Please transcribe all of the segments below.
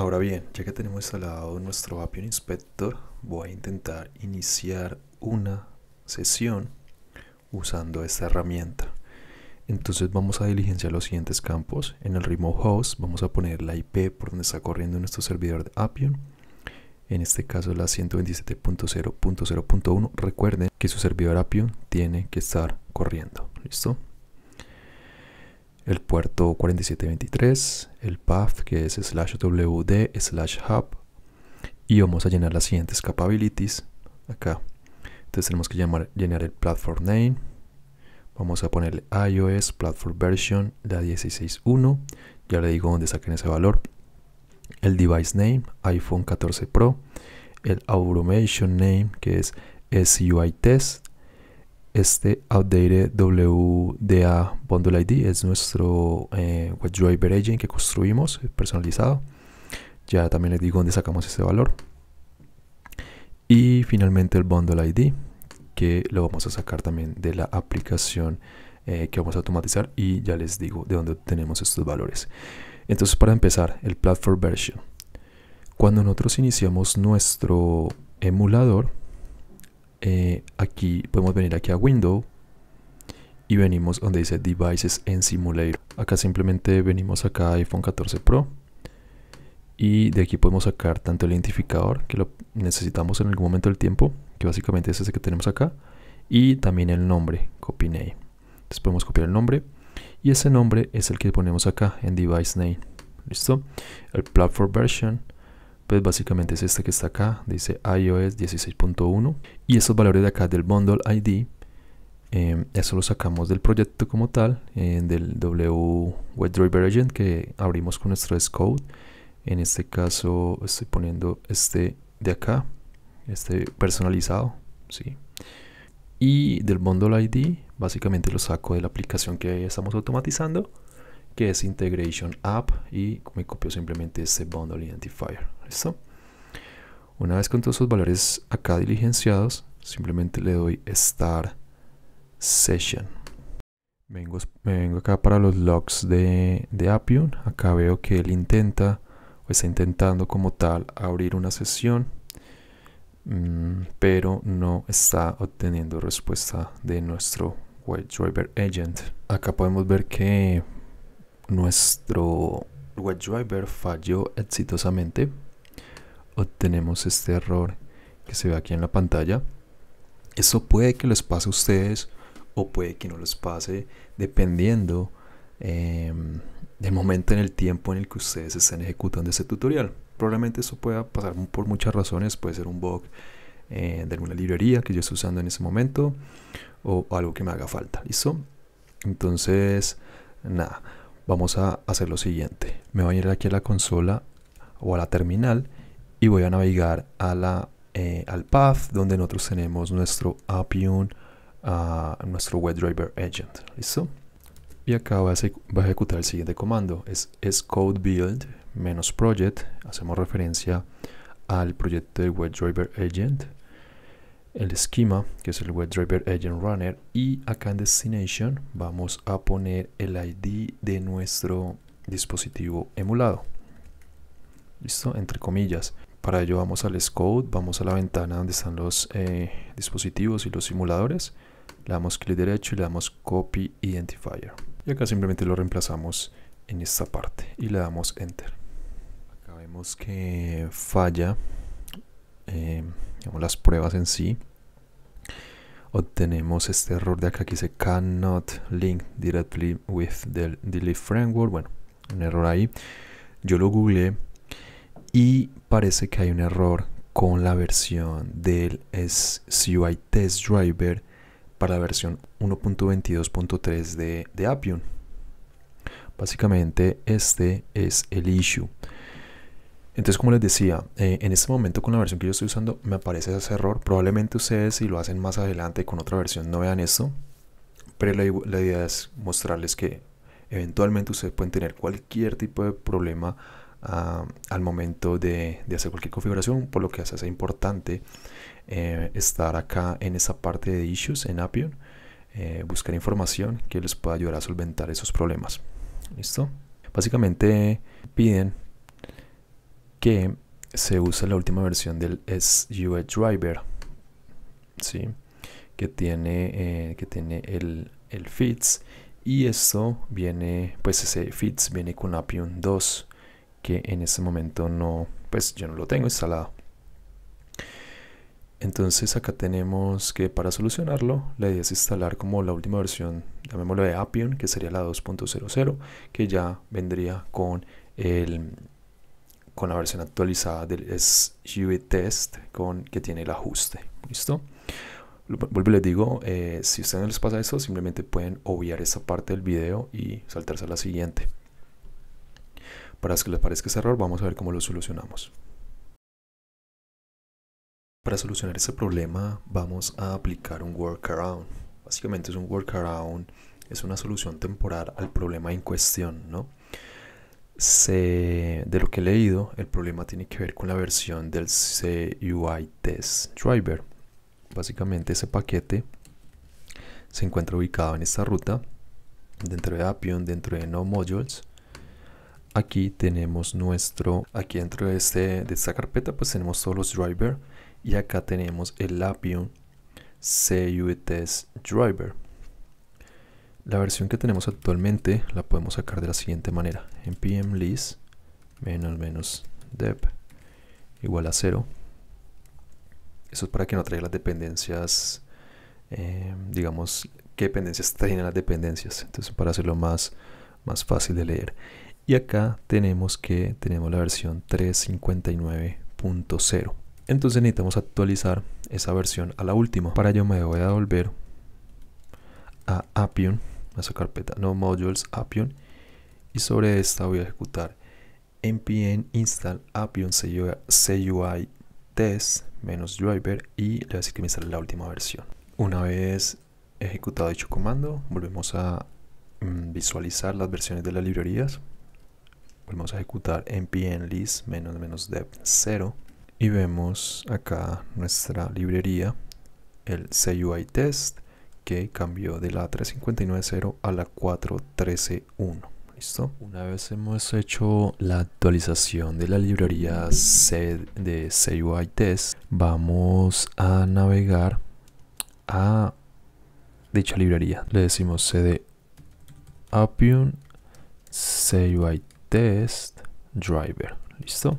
Ahora bien, ya que tenemos instalado nuestro Appian Inspector, voy a intentar iniciar una sesión usando esta herramienta. Entonces vamos a diligenciar los siguientes campos. En el remote host vamos a poner la IP por donde está corriendo nuestro servidor de Appian. En este caso la 127.0.0.1. Recuerden que su servidor Appian tiene que estar corriendo. ¿Listo? el puerto 4723, el path que es slash wd slash hub y vamos a llenar las siguientes capabilities acá. Entonces tenemos que llamar, llenar el platform name, vamos a ponerle iOS platform version la 16.1, ya le digo dónde saquen ese valor, el device name iPhone 14 Pro, el automation name que es SUITest, este Outdated WDA Bundle ID es nuestro eh, Web WebDriver Agent que construimos personalizado. Ya también les digo dónde sacamos ese valor. Y finalmente el Bundle ID que lo vamos a sacar también de la aplicación eh, que vamos a automatizar y ya les digo de dónde tenemos estos valores. Entonces para empezar, el Platform Version. Cuando nosotros iniciamos nuestro emulador, eh, aquí podemos venir aquí a Window y venimos donde dice Devices en Simulator. Acá simplemente venimos acá a iPhone 14 Pro y de aquí podemos sacar tanto el identificador que lo necesitamos en algún momento del tiempo, que básicamente es ese que tenemos acá, y también el nombre, copy name. Entonces podemos copiar el nombre y ese nombre es el que ponemos acá en device name. ¿Listo? El platform version pues básicamente es este que está acá, dice iOS 16.1 y esos valores de acá del bundle ID, em, eso lo sacamos del proyecto como tal, del W WebDriver Agent que abrimos con nuestro code en este caso estoy poniendo este de acá, este personalizado, sí. Y del bundle ID, básicamente lo saco de la aplicación que estamos automatizando que es Integration App y me copio simplemente ese Bundle Identifier. ¿Listo? Una vez con todos los valores acá diligenciados, simplemente le doy Start Session. Vengo, me vengo acá para los logs de, de Appium. Acá veo que él intenta o está intentando como tal abrir una sesión mm, pero no está obteniendo respuesta de nuestro WebDriver Agent. Acá podemos ver que nuestro WebDriver falló exitosamente, obtenemos este error que se ve aquí en la pantalla. eso puede que les pase a ustedes o puede que no les pase dependiendo em, del momento en el tiempo en el que ustedes estén ejecutando este tutorial. Probablemente eso pueda pasar por muchas razones, puede ser un bug eh, de alguna librería que yo estoy usando en ese momento o algo que me haga falta, ¿listo? Entonces, nada vamos a hacer lo siguiente. Me voy a ir aquí a la consola o a la terminal y voy a navegar a la, eh, al path donde nosotros tenemos nuestro Appium, a ah, nuestro WebDriver Agent. ¿Listo? Y acá voy a, ejecutar el siguiente comando. Es, es code build menos project. Hacemos referencia al proyecto de WebDriver Agent el esquema, que es el web driver Agent Runner, y acá en Destination vamos a poner el ID de nuestro dispositivo emulado. ¿Listo? Entre comillas. Para ello vamos al scope vamos a la ventana donde están los eh, dispositivos y los simuladores. Le damos clic derecho y le damos Copy Identifier. Y acá simplemente lo reemplazamos en esta parte y le damos Enter. Acá vemos que falla las pruebas en sí, obtenemos este error de acá que dice cannot link directly with the delete framework. Bueno, un error ahí. Yo lo googleé y parece que hay un error con la versión del SUI Test Driver para la versión 1.22.3 de, de Appium. Básicamente este es el issue. Entonces, como les decía, eh, en este momento con la versión que yo estoy usando me aparece ese error. Probablemente ustedes si lo hacen más adelante con otra versión no vean esto. Pero la, idea es mostrarles que eventualmente ustedes pueden tener cualquier tipo de problema ah, al momento de, hacer cualquier configuración. Por lo que hace es importante eh, estar acá en esa parte de issues en Appian. Eh, buscar información que les pueda ayudar a solventar esos problemas. ¿Listo? Básicamente piden que se usa la última versión del SUA driver ¿sí? que tiene eh, que tiene el, el FITS y esto viene pues ese FITS viene con Appium 2 que en este momento no pues yo no lo tengo instalado entonces acá tenemos que para solucionarlo la idea es instalar como la última versión llamémoslo de Appium que sería la 2.00 que ya vendría con el con la versión actualizada del SUV test con, que tiene el ajuste. ¿Listo? Vuelvo les digo, eh, si ustedes les pasa eso, simplemente pueden obviar esa parte del video y saltarse a la siguiente. Para que les parezca ese error, vamos a ver cómo lo solucionamos. Para solucionar ese problema, vamos a aplicar un workaround. Básicamente es un workaround, es una solución temporal al problema en cuestión, ¿no? de lo que he leído, el problema tiene que ver con la versión del CUI Test Driver. Básicamente ese paquete se encuentra ubicado en esta ruta, dentro de Appium, dentro de No Modules. Aquí tenemos nuestro, aquí dentro de, este, de esta carpeta pues tenemos todos los drivers y acá tenemos el Appium CUI Test Driver. La versión que tenemos actualmente la podemos sacar de la siguiente manera. En list menos menos dev igual a cero. Eso es para que no traiga las dependencias, eh, digamos, qué dependencias traen las dependencias. Entonces para hacerlo más, más fácil de leer. Y acá tenemos que tenemos la versión 359.0. Entonces necesitamos actualizar esa versión a la última. Para ello me voy a devolver apion, nuestra carpeta no modules apion y sobre esta voy a ejecutar npm install apion cui test menos driver y le voy a decir que me instale la última versión. Una vez ejecutado dicho comando, volvemos a mm, visualizar las versiones de las librerías. Volvemos a ejecutar npm list menos menos dev 0 y vemos acá nuestra librería, el CUI test cambio cambió de la 359.0 a la 413.1. ¿Listo? Una vez hemos hecho la actualización de la librería C de CUI Test, vamos a navegar a dicha librería. Le decimos cd appium CUI Test Driver. ¿Listo?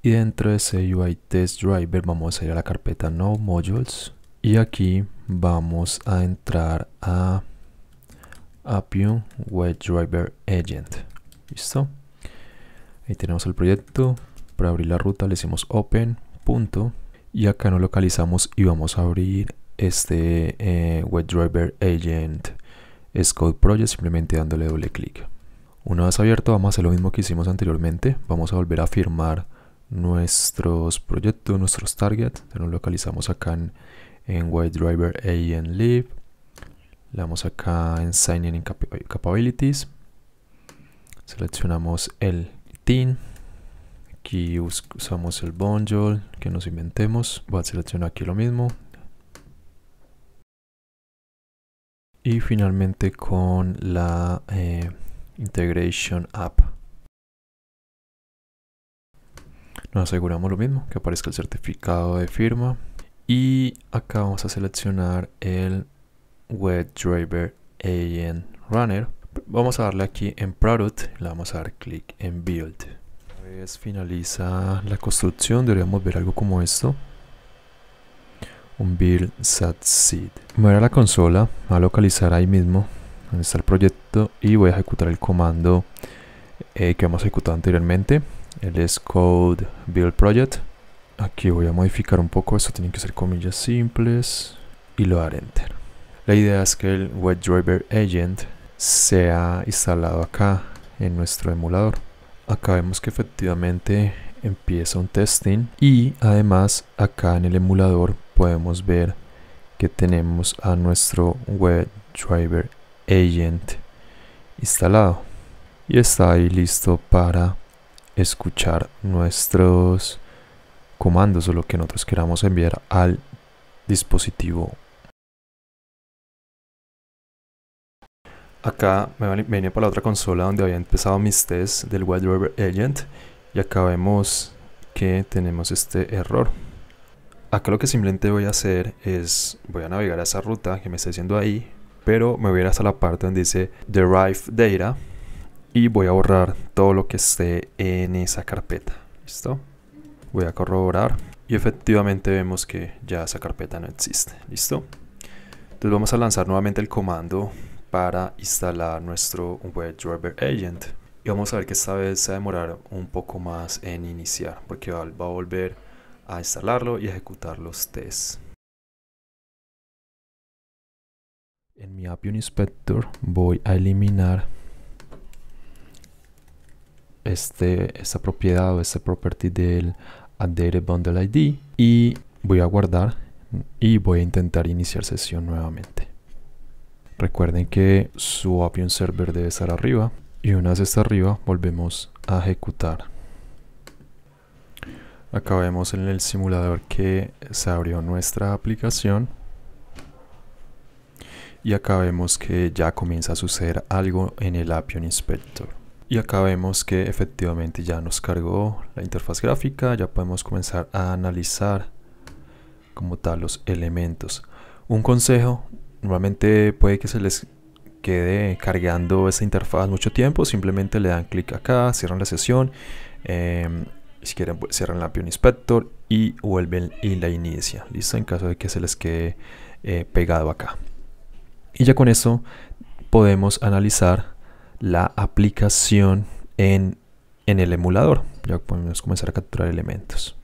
Y dentro de CUI Test Driver vamos a ir a la carpeta No Modules y aquí vamos a entrar a Appium WebDriver Agent listo ahí tenemos el proyecto para abrir la ruta le decimos open punto y acá nos localizamos y vamos a abrir este eh, WebDriver Agent .scout Project simplemente dándole doble clic una vez abierto vamos a hacer lo mismo que hicimos anteriormente. Vamos a volver a firmar nuestros proyectos, nuestros targets. Nos localizamos acá en en White Driver en Live. Le damos acá en Sign In eh, Capabilities. Seleccionamos el tin. Aquí usamos el bonjol que nos inventemos. Voy a seleccionar aquí lo mismo. Y finalmente con la eh, Integration App. Nos aseguramos lo mismo, que aparezca el certificado de firma y acá vamos a seleccionar el WebDriver driver runner vamos a darle aquí en product le vamos a dar clic en build una vez finaliza la construcción deberíamos ver algo como esto un build seed. voy a la consola a localizar ahí mismo donde está el proyecto y voy a ejecutar el comando eh, que hemos ejecutado anteriormente el es code build project Aquí voy a modificar un poco, esto tiene que ser comillas simples y lo dar enter. La idea es que el WebDriver Agent sea instalado acá en nuestro emulador. Acá vemos que efectivamente empieza un testing y además acá en el emulador podemos ver que tenemos a nuestro WebDriver Agent instalado y está ahí listo para escuchar nuestros comandos o lo que nosotros queramos enviar al dispositivo. Acá me venía para la otra consola donde había empezado mis tests del Wild Agent y acá vemos que tenemos este error. Acá lo que simplemente voy a hacer es, voy a navegar a esa ruta que me está diciendo ahí, pero me voy a ir hasta la parte donde dice Derive Data y voy a borrar todo lo que esté en esa carpeta. ¿Listo? voy a corroborar y efectivamente vemos que ya esa carpeta no existe listo entonces vamos a lanzar nuevamente el comando para instalar nuestro WebDriver Agent y vamos a ver que esta vez se va a demorar un poco más en iniciar porque va a volver a instalarlo y ejecutar los tests en mi App Inspector voy a eliminar este, esta propiedad o esta property del updated bundle ID y voy a guardar y voy a intentar iniciar sesión nuevamente. Recuerden que su Appium Server debe estar arriba y una vez está arriba volvemos a ejecutar. Acá vemos en el simulador que se abrió nuestra aplicación y acá vemos que ya comienza a suceder algo en el Appium Inspector. Y acá vemos que efectivamente ya nos cargó la interfaz gráfica, ya podemos comenzar a analizar como tal los elementos. Un consejo, normalmente puede que se les quede cargando esa interfaz mucho tiempo, simplemente le dan clic acá, cierran la sesión, em, si quieren pues, cierran la Pion Inspector y vuelven y la inicia, listo, en caso de que se les quede eh, pegado acá. Y ya con eso podemos analizar la aplicación en, en el emulador. Ya podemos comenzar a capturar elementos.